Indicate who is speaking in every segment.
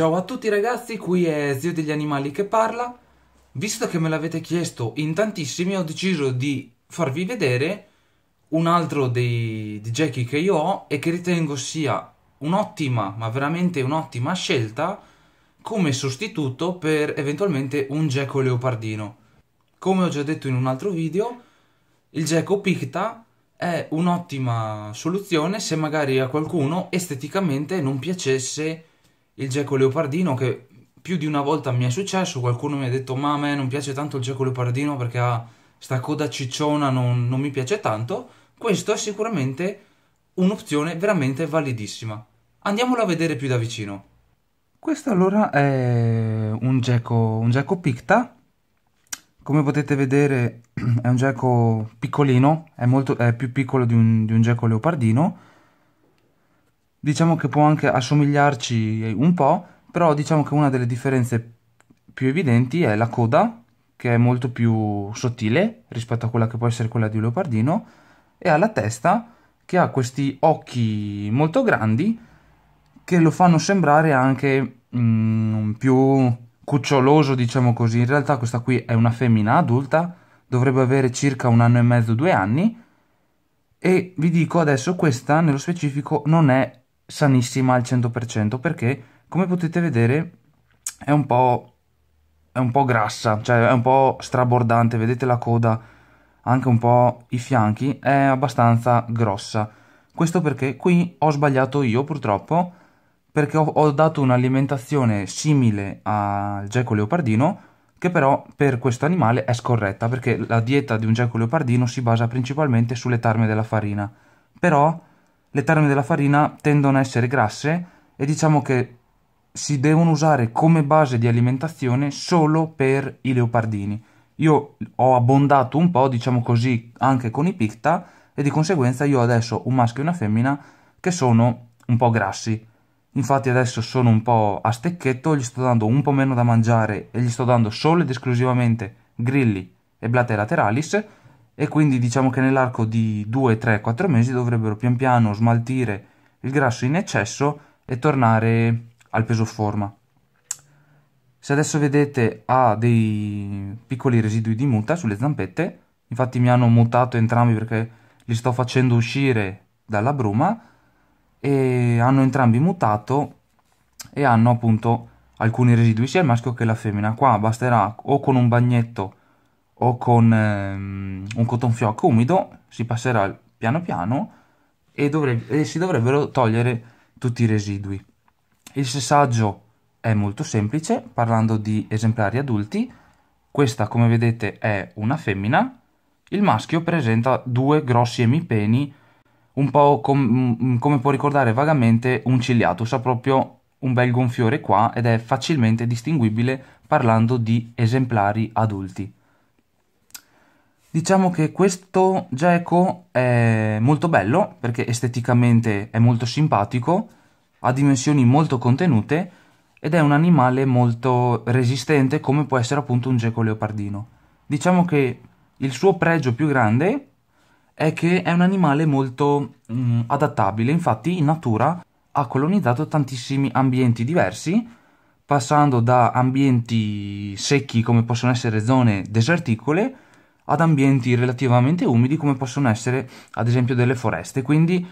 Speaker 1: Ciao a tutti ragazzi, qui è Zio degli Animali che parla. Visto che me l'avete chiesto in tantissimi, ho deciso di farvi vedere un altro dei, dei che io ho e che ritengo sia un'ottima, ma veramente un'ottima scelta come sostituto per eventualmente un gecko leopardino. Come ho già detto in un altro video, il gecko picta è un'ottima soluzione se magari a qualcuno esteticamente non piacesse il geco leopardino che più di una volta mi è successo, qualcuno mi ha detto ma a me non piace tanto il geco leopardino perché ha sta coda cicciona, non, non mi piace tanto, questo è sicuramente un'opzione veramente validissima. Andiamola a vedere più da vicino. Questo allora è un geco, un geco picta, come potete vedere è un geco piccolino, è, molto, è più piccolo di un, di un geco leopardino, diciamo che può anche assomigliarci un po', però diciamo che una delle differenze più evidenti è la coda, che è molto più sottile rispetto a quella che può essere quella di un leopardino, e ha la testa che ha questi occhi molto grandi che lo fanno sembrare anche mm, più cuccioloso, diciamo così. In realtà questa qui è una femmina adulta, dovrebbe avere circa un anno e mezzo, due anni, e vi dico adesso questa nello specifico non è sanissima al 100% perché, come potete vedere, è un po', è un po grassa, cioè è un po' strabordante, vedete la coda, anche un po' i fianchi, è abbastanza grossa. Questo perché qui ho sbagliato io purtroppo, perché ho, ho dato un'alimentazione simile al geco leopardino, che però per questo animale è scorretta, perché la dieta di un geco leopardino si basa principalmente sulle tarme della farina. Però le terme della farina tendono a essere grasse e diciamo che si devono usare come base di alimentazione solo per i leopardini. Io ho abbondato un po', diciamo così, anche con i picta e di conseguenza io adesso un maschio e una femmina che sono un po' grassi. Infatti adesso sono un po' a stecchetto, gli sto dando un po' meno da mangiare e gli sto dando solo ed esclusivamente grilli e blate lateralis e quindi diciamo che nell'arco di 2, 3, 4 mesi dovrebbero pian piano smaltire il grasso in eccesso e tornare al peso forma. Se adesso vedete ha dei piccoli residui di muta sulle zampette, infatti mi hanno mutato entrambi perché li sto facendo uscire dalla bruma e hanno entrambi mutato e hanno appunto alcuni residui sia il maschio che la femmina. Qua basterà o con un bagnetto o con ehm, un cotonfiocco umido si passerà piano piano e, dovrebbe, e si dovrebbero togliere tutti i residui. Il sessaggio è molto semplice, parlando di esemplari adulti, questa come vedete è una femmina, il maschio presenta due grossi emipeni, un po' com- mm, come può ricordare vagamente un ciliatus, ha proprio un bel gonfiore qua ed è facilmente distinguibile parlando di esemplari adulti. Diciamo che questo Geco è molto bello perché esteticamente è molto simpatico, ha dimensioni molto contenute ed è un animale molto resistente come può essere appunto un geco leopardino. Diciamo che il suo pregio più grande è che è un animale molto mm, adattabile, infatti in natura ha colonizzato tantissimi ambienti diversi, passando da ambienti secchi come possono essere zone deserticole ad ambienti relativamente umidi come possono essere ad esempio delle foreste. Quindi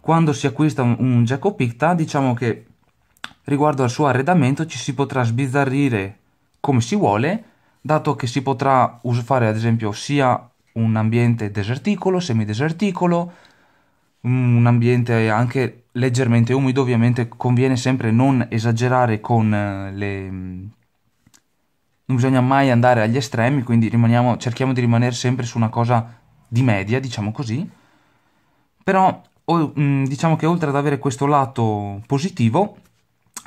Speaker 1: quando si acquista un, un Gecko Picta diciamo che riguardo al suo arredamento ci si potrà sbizzarrire come si vuole, dato che si potrà fare ad esempio sia un ambiente deserticolo, semideserticolo, mm, un ambiente anche leggermente umido, ovviamente conviene sempre non esagerare con eh, le mm, non bisogna mai andare agli estremi, quindi cerchiamo di rimanere sempre su una cosa di media, diciamo così. Però o, mh, mm, diciamo che oltre ad avere questo lato positivo,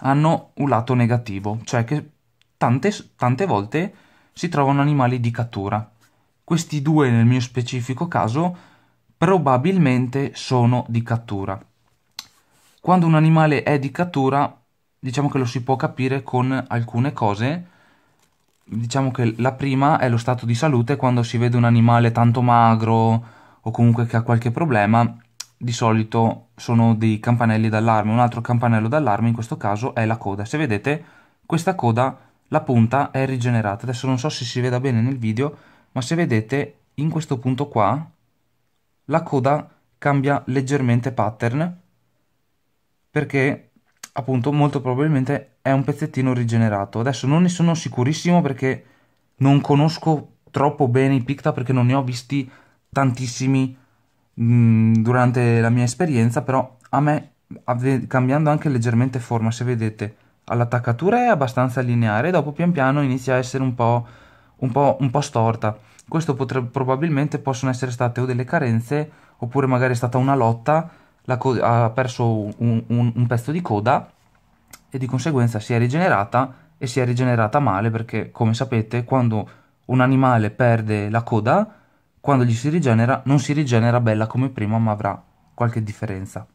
Speaker 1: hanno un lato negativo, cioè che tante, tante volte si trovano animali di cattura. Questi due nel mio specifico caso probabilmente sono di cattura. Quando un animale è di cattura, diciamo che lo si può capire con alcune cose, diciamo che la prima è lo stato di salute, quando si vede un animale tanto magro o comunque che ha qualche problema, di solito sono dei campanelli d'allarme. Un altro campanello d'allarme in questo caso è la coda. Se vedete, questa coda, la punta è rigenerata. Adesso non so se si veda bene nel video, ma se vedete in questo punto qua, la coda cambia leggermente pattern perché appunto molto probabilmente è un pezzettino rigenerato. Adesso non ne sono sicurissimo perché non conosco troppo bene i Picta perché non ne ho visti tantissimi mh, mm, durante la mia esperienza, però a me, cambiando anche leggermente forma, se vedete, all'attaccatura è abbastanza lineare, dopo pian piano inizia a essere un po', un po', un po storta. Questo potrebbe, probabilmente possono essere state o delle carenze, oppure magari è stata una lotta, ha perso un, un, un pezzo di coda e di conseguenza si è rigenerata e si è rigenerata male perché, come sapete, quando un animale perde la coda, quando gli si rigenera, non si rigenera bella come prima, ma avrà qualche differenza.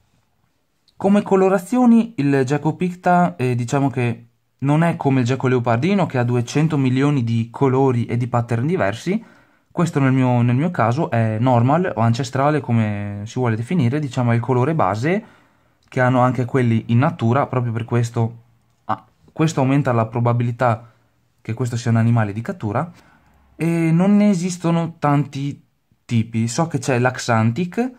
Speaker 1: Come colorazioni, il Gecko Picta eh, diciamo che non è come il Gecko Leopardino che ha 200 milioni di colori e di pattern diversi, questo nel mio, nel mio caso è normal o ancestrale come si vuole definire, diciamo è il colore base che hanno anche quelli in natura, proprio per questo ah, questo aumenta la probabilità che questo sia un animale di cattura e non ne esistono tanti tipi. So che c'è l'Axantic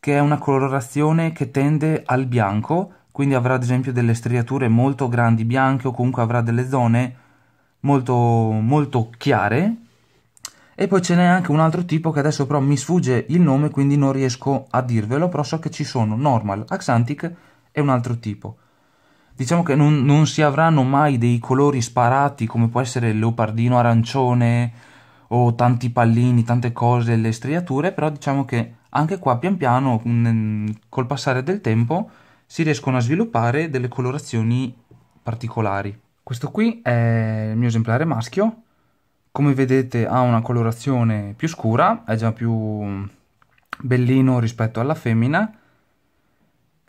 Speaker 1: che è una colorazione che tende al bianco, quindi avrà ad esempio delle striature molto grandi bianche o comunque avrà delle zone molto, molto chiare e poi ce n'è anche un altro tipo che adesso però mi sfugge il nome, quindi non riesco a dirvelo, però so che ci sono normal, axantic e un altro tipo. Diciamo che non, non si avranno mai dei colori sparati come può essere il leopardino arancione o tanti pallini, tante cose, le striature, però diciamo che anche qua pian piano, col passare del tempo, si riescono a sviluppare delle colorazioni particolari. Questo qui è il mio esemplare maschio, come vedete ha una colorazione più scura, è già più mm, bellino rispetto alla femmina.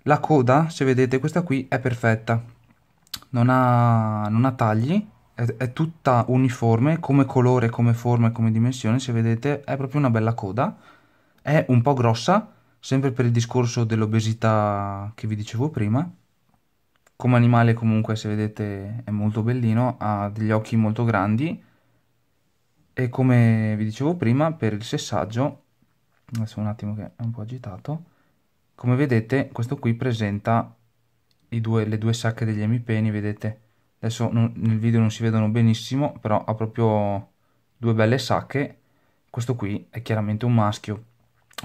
Speaker 1: La coda, se vedete questa qui, è perfetta, non ha, non ha tagli, è, è, tutta uniforme come colore, come forma e come dimensione, se vedete è proprio una bella coda, è un po' grossa, sempre per il discorso dell'obesità che vi dicevo prima. Come animale comunque, se vedete, è molto bellino, ha degli occhi molto grandi, e come vi dicevo prima per il sessaggio adesso un attimo che è un po' agitato come vedete questo qui presenta due, le due sacche degli emipeni vedete adesso non, nel video non si vedono benissimo però ha proprio due belle sacche questo qui è chiaramente un maschio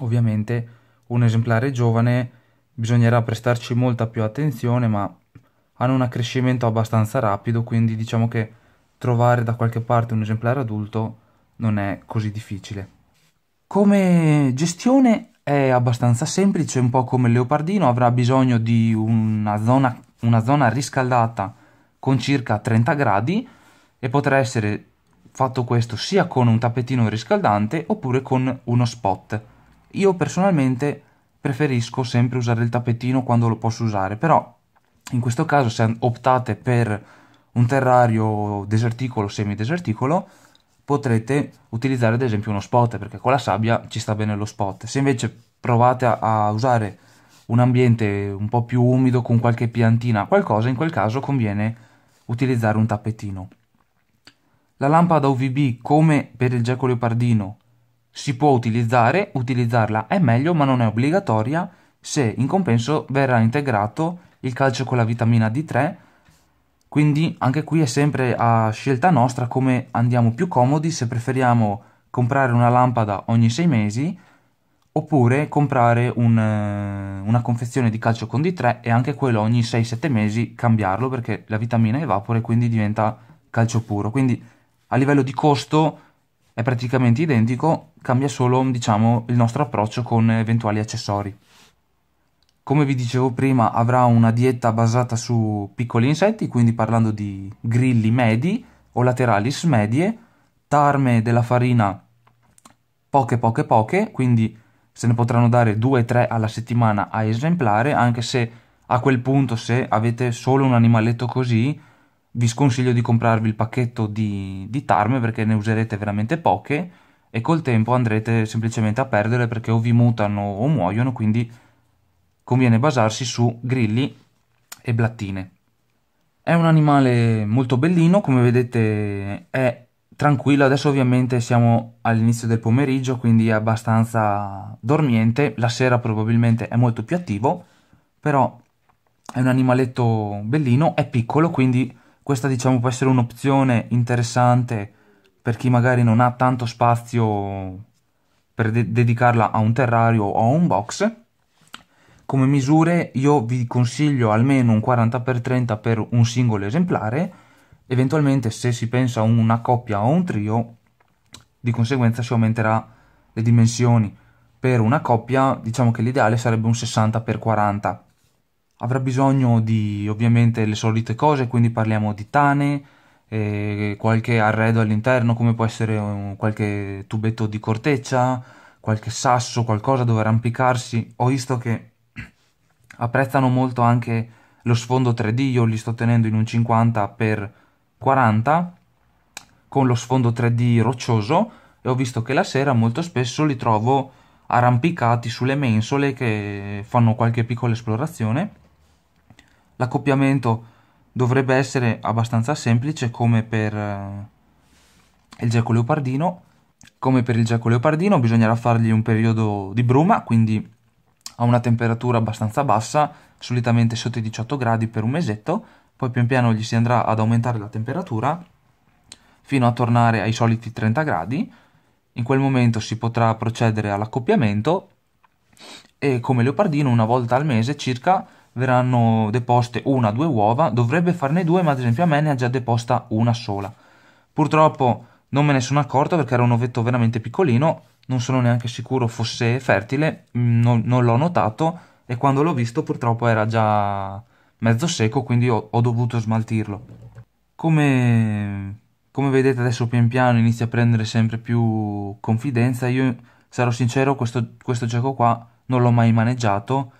Speaker 1: ovviamente un esemplare giovane bisognerà prestarci molta più attenzione ma hanno un accrescimento abbastanza rapido quindi diciamo che trovare da qualche parte un esemplare adulto non è così difficile. Come gestione è abbastanza semplice, un po' come il leopardino, avrà bisogno di una zona, una zona riscaldata con circa 30 gradi e potrà essere fatto questo sia con un tappetino riscaldante oppure con uno spot. Io personalmente preferisco sempre usare il tappetino quando lo posso usare, però in questo caso se optate per un terrario deserticolo o semideserticolo potrete utilizzare ad esempio uno spot perché con la sabbia ci sta bene lo spot se invece provate a, a usare un ambiente un po' più umido con qualche piantina qualcosa in quel caso conviene utilizzare un tappetino la lampada UVB come per il geco leopardino si può utilizzare, utilizzarla è meglio ma non è obbligatoria se in compenso verrà integrato il calcio con la vitamina D3 quindi anche qui è sempre a scelta nostra come andiamo più comodi se preferiamo comprare una lampada ogni 6 mesi oppure comprare un, eh, una confezione di calcio con D3 e anche quello ogni 6-7 mesi cambiarlo perché la vitamina evapora e quindi diventa calcio puro. Quindi a livello di costo è praticamente identico, cambia solo diciamo, il nostro approccio con eventuali accessori. Come vi dicevo prima, avrà una dieta basata su piccoli insetti, quindi parlando di grilli medi o lateralis medie, tarme della farina poche poche poche, quindi se ne potranno dare 2-3 alla settimana a esemplare, anche se a quel punto se avete solo un animaletto così vi sconsiglio di comprarvi il pacchetto di, di tarme perché ne userete veramente poche e col tempo andrete semplicemente a perdere perché o vi mutano o muoiono, quindi conviene basarsi su grilli e blattine. È un animale molto bellino, come vedete è tranquillo, adesso ovviamente siamo all'inizio del pomeriggio, quindi è abbastanza dormiente, la sera probabilmente è molto più attivo, però è un animaletto bellino, è piccolo, quindi questa diciamo può essere un'opzione interessante per chi magari non ha tanto spazio per de dedicarla a un terrario o a un box come misure io vi consiglio almeno un 40x30 per un singolo esemplare, eventualmente se si pensa a una coppia o un trio, di conseguenza si aumenterà le dimensioni. Per una coppia diciamo che l'ideale sarebbe un 60x40. Avrà bisogno di ovviamente le solite cose, quindi parliamo di tane, eh, qualche arredo all'interno come può essere un, qualche tubetto di corteccia, qualche sasso, qualcosa dove arrampicarsi. Ho visto che apprezzano molto anche lo sfondo 3D, io li sto tenendo in un 50x40 con lo sfondo 3D roccioso e ho visto che la sera molto spesso li trovo arrampicati sulle mensole che fanno qualche piccola esplorazione. L'accoppiamento dovrebbe essere abbastanza semplice come per eh, il geco leopardino. Come per il geco leopardino bisognerà fargli un periodo di bruma, quindi a una temperatura abbastanza bassa, solitamente sotto i 18 gradi per un mesetto, poi pian piano gli si andrà ad aumentare la temperatura fino a tornare ai soliti 30 gradi. In quel momento si potrà procedere all'accoppiamento e come leopardino una volta al mese circa verranno deposte una o due uova, dovrebbe farne due ma ad esempio a me ne ha già deposta una sola. Purtroppo non me ne sono accorto perché era un ovetto veramente piccolino non sono neanche sicuro fosse fertile, mm, non, non l'ho notato e quando l'ho visto purtroppo era già mezzo secco, quindi ho, ho dovuto smaltirlo. Come, come vedete adesso pian piano inizia a prendere sempre più confidenza, io sarò sincero, questo, questo gioco qua non l'ho mai maneggiato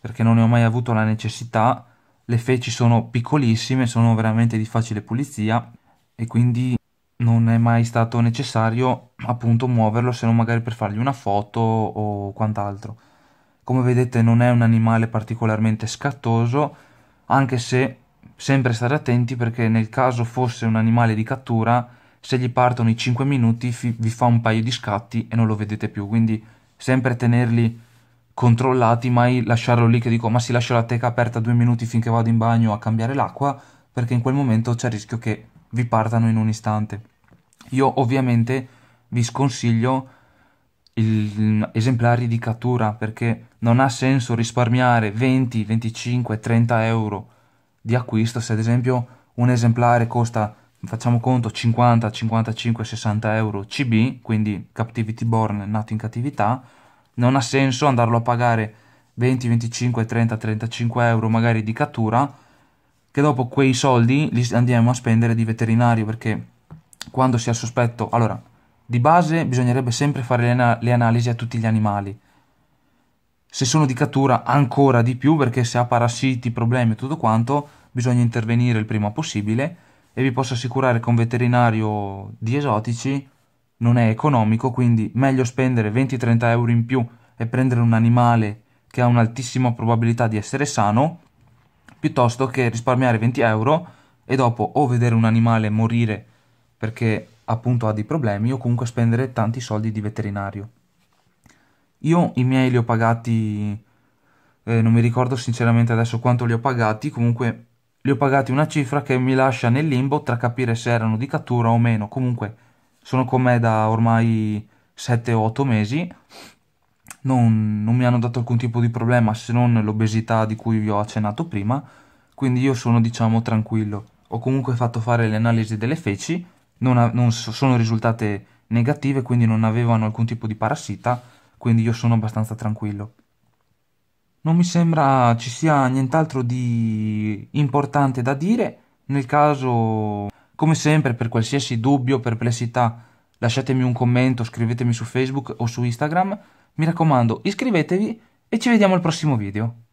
Speaker 1: perché non ne ho mai avuto la necessità, le feci sono piccolissime, sono veramente di facile pulizia e quindi non è mai stato necessario appunto muoverlo se non magari per fargli una foto o quant'altro. Come vedete non è un animale particolarmente scattoso, anche se sempre stare attenti perché nel caso fosse un animale di cattura, se gli partono i 5 minuti vi fa un paio di scatti e non lo vedete più, quindi sempre tenerli controllati, mai lasciarlo lì che dico ma si lascia la teca aperta due minuti finché vado in bagno a cambiare l'acqua, perché in quel momento c'è il rischio che vi partano in un istante. Io ovviamente vi sconsiglio il, esemplari di cattura perché non ha senso risparmiare 20, 25, 30 euro di acquisto se ad esempio un esemplare costa facciamo conto 50, 55, 60 euro CB, quindi Captivity Born nato in cattività, non ha senso andarlo a pagare 20, 25, 30, 35 euro magari di cattura che dopo quei soldi li andiamo a spendere di veterinario perché quando si ha sospetto, allora di base bisognerebbe sempre fare le, le analisi a tutti gli animali. Se sono di cattura ancora di più perché se ha parassiti, problemi e tutto quanto, bisogna intervenire il prima possibile e vi posso assicurare che un veterinario di esotici non è economico, quindi meglio spendere 20-30 euro in più e prendere un animale che ha un'altissima probabilità di essere sano piuttosto che risparmiare 20 euro e dopo o vedere un animale morire perché appunto ha dei problemi o comunque spendere tanti soldi di veterinario. Io i miei li ho pagati, eh, non mi ricordo sinceramente adesso quanto li ho pagati, comunque li ho pagati una cifra che mi lascia nel limbo tra capire se erano di cattura o meno, comunque sono con me da ormai 7 o 8 mesi non, non mi hanno dato alcun tipo di problema se non l'obesità di cui vi ho accennato prima, quindi io sono diciamo tranquillo. Ho comunque fatto fare le analisi delle feci, non, ha, non so, sono risultate negative, quindi non avevano alcun tipo di parassita, quindi io sono abbastanza tranquillo. Non mi sembra ci sia nient'altro di importante da dire, nel caso, come sempre, per qualsiasi dubbio o perplessità, lasciatemi un commento, scrivetemi su Facebook o su Instagram mi raccomando, iscrivetevi e ci vediamo al prossimo video.